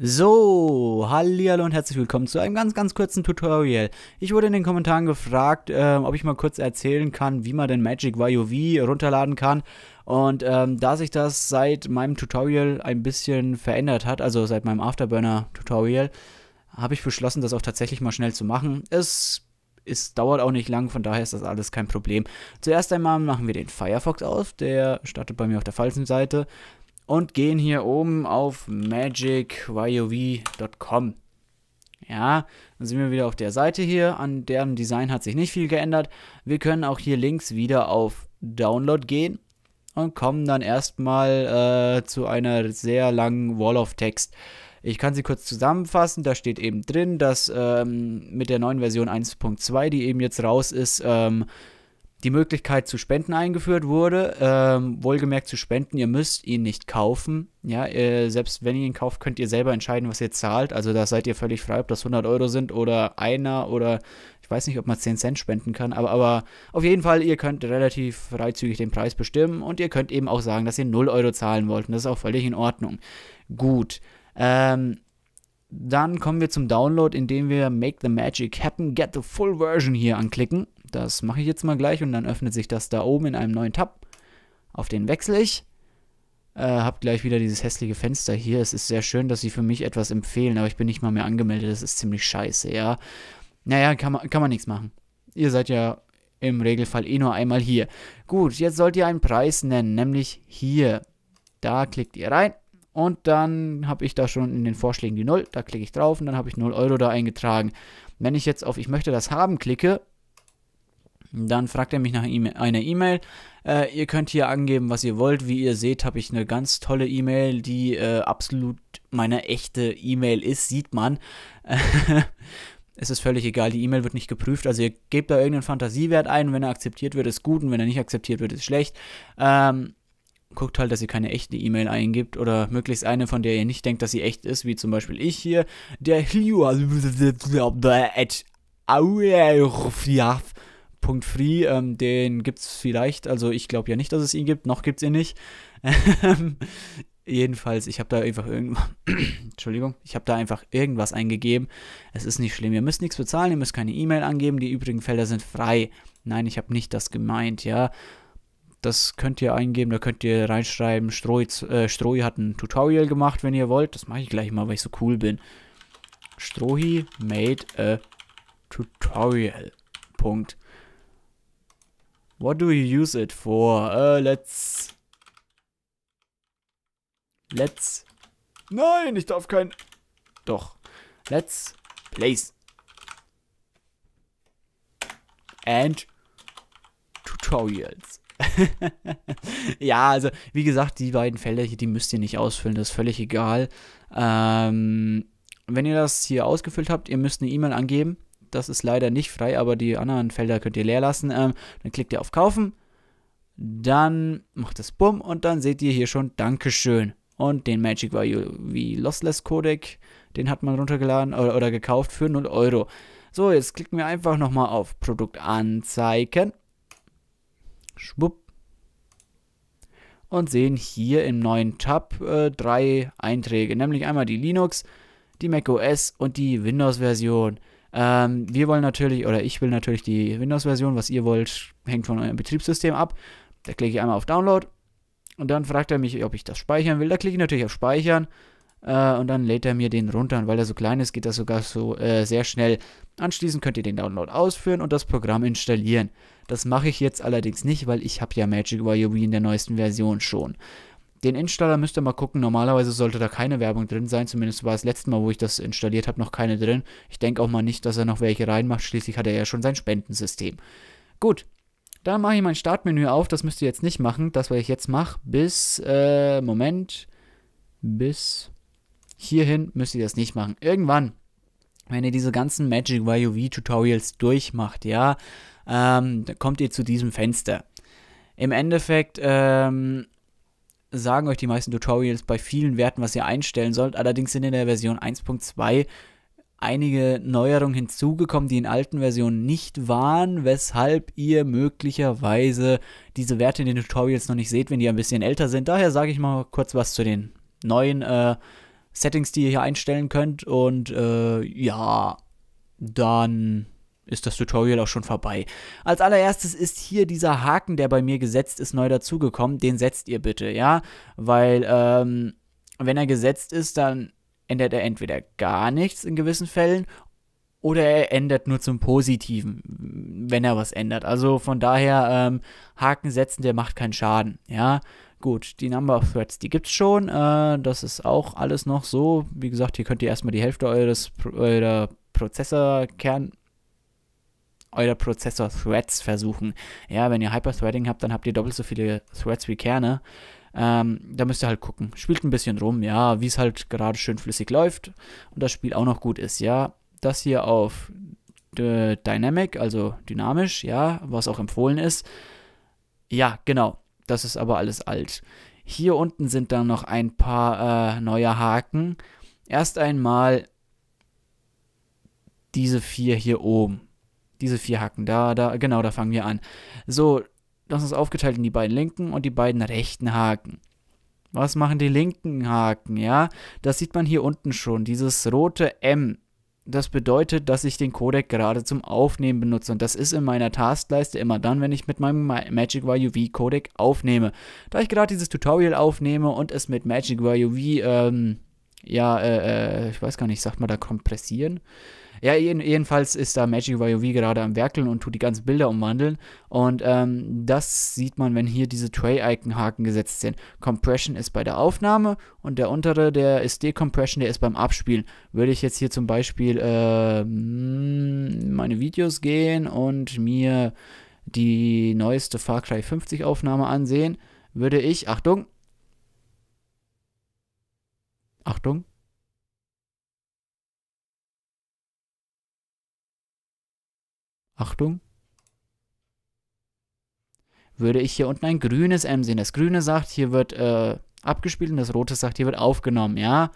So, hallo und herzlich willkommen zu einem ganz, ganz kurzen Tutorial. Ich wurde in den Kommentaren gefragt, äh, ob ich mal kurz erzählen kann, wie man den Magic YOV runterladen kann. Und ähm, da sich das seit meinem Tutorial ein bisschen verändert hat, also seit meinem Afterburner-Tutorial, habe ich beschlossen, das auch tatsächlich mal schnell zu machen. Es ist, dauert auch nicht lang, von daher ist das alles kein Problem. Zuerst einmal machen wir den Firefox auf, der startet bei mir auf der falschen Seite und gehen hier oben auf magicyov.com. Ja, dann sind wir wieder auf der Seite hier. An deren Design hat sich nicht viel geändert. Wir können auch hier links wieder auf Download gehen und kommen dann erstmal äh, zu einer sehr langen Wall of Text. Ich kann sie kurz zusammenfassen. Da steht eben drin, dass ähm, mit der neuen Version 1.2, die eben jetzt raus ist, ähm, die Möglichkeit zu Spenden eingeführt wurde. Ähm, wohlgemerkt zu Spenden, ihr müsst ihn nicht kaufen. Ja, ihr, äh, selbst wenn ihr ihn kauft, könnt ihr selber entscheiden, was ihr zahlt. Also da seid ihr völlig frei, ob das 100 Euro sind oder einer oder ich weiß nicht, ob man 10 Cent spenden kann. Aber, aber auf jeden Fall, ihr könnt relativ freizügig den Preis bestimmen und ihr könnt eben auch sagen, dass ihr 0 Euro zahlen wollt. Und das ist auch völlig in Ordnung. Gut. Ähm, dann kommen wir zum Download, indem wir Make the Magic Happen, Get the Full Version hier anklicken. Das mache ich jetzt mal gleich und dann öffnet sich das da oben in einem neuen Tab. Auf den wechsle ich. Äh, hab gleich wieder dieses hässliche Fenster hier. Es ist sehr schön, dass sie für mich etwas empfehlen, aber ich bin nicht mal mehr angemeldet. Das ist ziemlich scheiße, ja. Naja, kann man, kann man nichts machen. Ihr seid ja im Regelfall eh nur einmal hier. Gut, jetzt sollt ihr einen Preis nennen, nämlich hier. Da klickt ihr rein und dann habe ich da schon in den Vorschlägen die 0. Da klicke ich drauf und dann habe ich 0 Euro da eingetragen. Wenn ich jetzt auf Ich möchte das haben klicke, dann fragt er mich nach einer E-Mail. Äh, ihr könnt hier angeben, was ihr wollt. Wie ihr seht, habe ich eine ganz tolle E-Mail, die äh, absolut meine echte E-Mail ist, sieht man. es ist völlig egal, die E-Mail wird nicht geprüft. Also ihr gebt da irgendeinen Fantasiewert ein. Wenn er akzeptiert wird, ist gut und wenn er nicht akzeptiert wird, ist schlecht. Ähm, guckt halt, dass ihr keine echte E-Mail eingibt oder möglichst eine, von der ihr nicht denkt, dass sie echt ist, wie zum Beispiel ich hier, der Punkt Free, ähm, den gibt es vielleicht, also ich glaube ja nicht, dass es ihn gibt, noch gibt es ihn nicht. Jedenfalls, ich habe da einfach irgendwas, Entschuldigung, ich habe da einfach irgendwas eingegeben. Es ist nicht schlimm, ihr müsst nichts bezahlen, ihr müsst keine E-Mail angeben, die übrigen Felder sind frei. Nein, ich habe nicht das gemeint, ja. Das könnt ihr eingeben, da könnt ihr reinschreiben, Stroh, äh, Strohi hat ein Tutorial gemacht, wenn ihr wollt. Das mache ich gleich mal, weil ich so cool bin. Strohi made a Tutorial. Punkt. What do you use it for? Uh, let's... Let's... Nein, ich darf kein... Doch. Let's place. And Tutorials. ja, also wie gesagt, die beiden Felder hier, die müsst ihr nicht ausfüllen, das ist völlig egal. Ähm, wenn ihr das hier ausgefüllt habt, ihr müsst eine E-Mail angeben das ist leider nicht frei, aber die anderen Felder könnt ihr leer lassen. Ähm, dann klickt ihr auf Kaufen. Dann macht das Bumm und dann seht ihr hier schon Dankeschön. Und den Magic Value wie Lossless Codec, den hat man runtergeladen oder, oder gekauft für 0 Euro. So, jetzt klicken wir einfach nochmal auf Produkt anzeigen. Schwupp. Und sehen hier im neuen Tab äh, drei Einträge, nämlich einmal die Linux, die macOS und die Windows-Version. Ähm, wir wollen natürlich, oder ich will natürlich die Windows-Version, was ihr wollt, hängt von eurem Betriebssystem ab. Da klicke ich einmal auf Download und dann fragt er mich, ob ich das speichern will. Da klicke ich natürlich auf Speichern äh, und dann lädt er mir den runter. Und weil er so klein ist, geht das sogar so äh, sehr schnell. Anschließend könnt ihr den Download ausführen und das Programm installieren. Das mache ich jetzt allerdings nicht, weil ich habe ja Magic Wire in der neuesten Version schon. Den Installer müsst ihr mal gucken. Normalerweise sollte da keine Werbung drin sein. Zumindest war das letzte Mal, wo ich das installiert habe, noch keine drin. Ich denke auch mal nicht, dass er noch welche reinmacht. Schließlich hat er ja schon sein Spendensystem. Gut. Dann mache ich mein Startmenü auf. Das müsst ihr jetzt nicht machen. Das, was ich jetzt mache, bis, äh, Moment, bis hierhin müsst ihr das nicht machen. Irgendwann, wenn ihr diese ganzen Magic YUV Tutorials durchmacht, ja, ähm, dann kommt ihr zu diesem Fenster. Im Endeffekt, ähm, sagen euch die meisten Tutorials bei vielen Werten, was ihr einstellen sollt. Allerdings sind in der Version 1.2 einige Neuerungen hinzugekommen, die in alten Versionen nicht waren, weshalb ihr möglicherweise diese Werte in den Tutorials noch nicht seht, wenn die ein bisschen älter sind. Daher sage ich mal kurz was zu den neuen äh, Settings, die ihr hier einstellen könnt. Und äh, ja, dann ist das Tutorial auch schon vorbei. Als allererstes ist hier dieser Haken, der bei mir gesetzt ist, neu dazugekommen. Den setzt ihr bitte, ja? Weil, ähm, wenn er gesetzt ist, dann ändert er entweder gar nichts in gewissen Fällen oder er ändert nur zum Positiven, wenn er was ändert. Also von daher, ähm, Haken setzen, der macht keinen Schaden, ja? Gut, die Number of Threads, die gibt's schon. Äh, das ist auch alles noch so. Wie gesagt, hier könnt ihr erstmal die Hälfte eures Pro eurer Prozessorkern euer Prozessor Threads versuchen. Ja, wenn ihr Hyper-Threading habt, dann habt ihr doppelt so viele Threads wie Kerne. Ähm, da müsst ihr halt gucken. Spielt ein bisschen rum, ja, wie es halt gerade schön flüssig läuft und das Spiel auch noch gut ist, ja. Das hier auf Dynamic, also dynamisch, ja, was auch empfohlen ist. Ja, genau. Das ist aber alles alt. Hier unten sind dann noch ein paar äh, neue Haken. Erst einmal diese vier hier oben. Diese vier Hacken, da, da, genau, da fangen wir an. So, das ist aufgeteilt in die beiden linken und die beiden rechten Haken. Was machen die linken Haken, ja? Das sieht man hier unten schon, dieses rote M. Das bedeutet, dass ich den Codec gerade zum Aufnehmen benutze und das ist in meiner Taskleiste immer dann, wenn ich mit meinem Magic YUV Codec aufnehme. Da ich gerade dieses Tutorial aufnehme und es mit Magic YUV, ähm, ja, äh, äh, ich weiß gar nicht, sagt man da kompressieren? Ja, jedenfalls ist da Magic YOV gerade am Werkeln und tut die ganzen Bilder umwandeln. Und ähm, das sieht man, wenn hier diese Tray-Icon-Haken gesetzt sind. Compression ist bei der Aufnahme und der untere, der ist Decompression, der ist beim Abspielen. Würde ich jetzt hier zum Beispiel äh, meine Videos gehen und mir die neueste Far Cry 50 Aufnahme ansehen, würde ich, Achtung, Achtung, Achtung. Würde ich hier unten ein grünes M sehen. Das grüne sagt, hier wird äh, abgespielt und das rote sagt, hier wird aufgenommen, ja.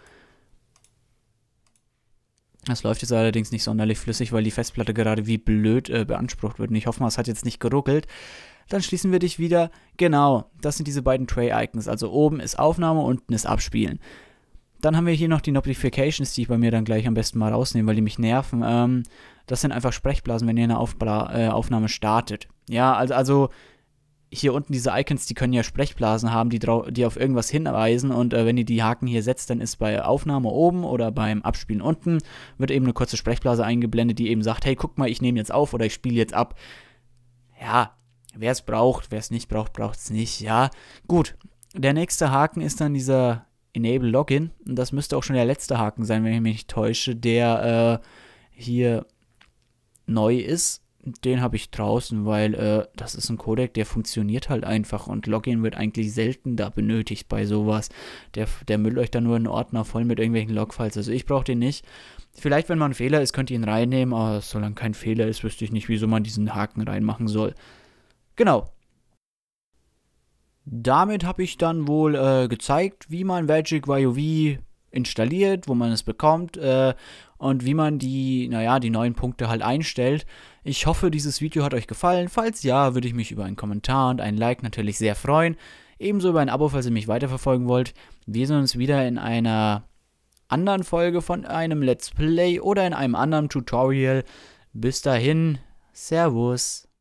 Das läuft jetzt allerdings nicht sonderlich flüssig, weil die Festplatte gerade wie blöd äh, beansprucht wird. Und ich hoffe mal, es hat jetzt nicht geruckelt. Dann schließen wir dich wieder. Genau, das sind diese beiden Tray-Icons. Also oben ist Aufnahme, unten ist Abspielen. Dann haben wir hier noch die Notifications, die ich bei mir dann gleich am besten mal rausnehme, weil die mich nerven. Ähm, das sind einfach Sprechblasen, wenn ihr eine Aufbla äh, Aufnahme startet. Ja, also, also hier unten diese Icons, die können ja Sprechblasen haben, die, die auf irgendwas hinweisen. Und äh, wenn ihr die Haken hier setzt, dann ist bei Aufnahme oben oder beim Abspielen unten, wird eben eine kurze Sprechblase eingeblendet, die eben sagt, hey, guck mal, ich nehme jetzt auf oder ich spiele jetzt ab. Ja, wer es braucht, wer es nicht braucht, braucht es nicht. Ja, gut. Der nächste Haken ist dann dieser Enable Login. Und das müsste auch schon der letzte Haken sein, wenn ich mich nicht täusche, der äh, hier neu ist. Den habe ich draußen, weil äh, das ist ein Codec, der funktioniert halt einfach und Login wird eigentlich selten da benötigt bei sowas. Der, der müllt euch dann nur einen Ordner voll mit irgendwelchen Logfiles. Also ich brauche den nicht. Vielleicht, wenn mal ein Fehler ist, könnt ihr ihn reinnehmen, aber solange kein Fehler ist, wüsste ich nicht, wieso man diesen Haken reinmachen soll. Genau, damit habe ich dann wohl äh, gezeigt, wie man Magic YOV installiert, wo man es bekommt äh, und wie man die, naja, die neuen Punkte halt einstellt. Ich hoffe, dieses Video hat euch gefallen. Falls ja, würde ich mich über einen Kommentar und einen Like natürlich sehr freuen. Ebenso über ein Abo, falls ihr mich weiterverfolgen wollt. Wir sehen uns wieder in einer anderen Folge von einem Let's Play oder in einem anderen Tutorial. Bis dahin, Servus.